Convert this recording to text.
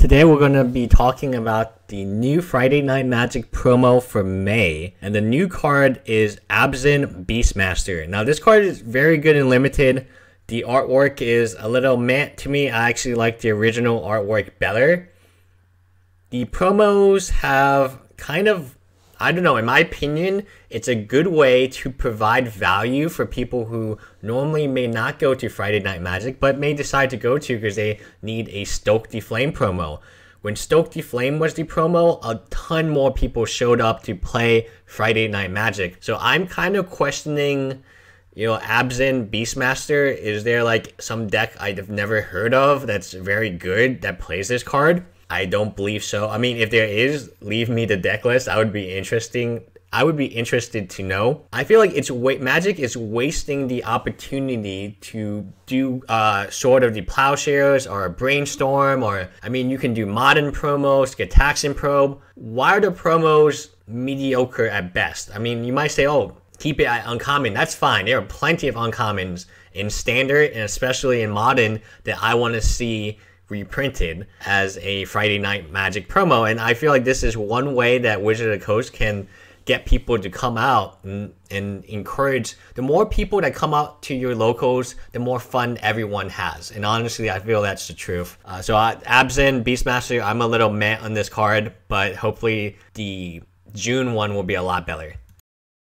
Today we're going to be talking about the new Friday Night Magic promo for May, and the new card is Abzan Beastmaster. Now this card is very good and limited. The artwork is a little meh to me. I actually like the original artwork better. The promos have kind of I don't know, in my opinion, it's a good way to provide value for people who normally may not go to Friday Night Magic, but may decide to go to because they need a Stoke the Flame promo. When Stoke the Flame was the promo, a ton more people showed up to play Friday Night Magic. So I'm kind of questioning you know, Abzan Beastmaster, is there like some deck I've never heard of that's very good that plays this card? I don't believe so. I mean, if there is, leave me the deck list. I would be interesting. I would be interested to know. I feel like it's wa- Magic is wasting the opportunity to do uh, sort of the plowshares or a brainstorm, or I mean, you can do modern promos, get tax and probe. Why are the promos mediocre at best? I mean, you might say, oh, keep it at uncommon. That's fine. There are plenty of uncommons in standard and especially in modern that I want to see reprinted as a Friday Night Magic promo. And I feel like this is one way that Wizard of the Coast can get people to come out and, and, encourage the more people that come out to your locals the more fun everyone has and honestly i feel that's the truth uh, so I, beastmaster i'm a little meh on this card but hopefully the june one will be a lot better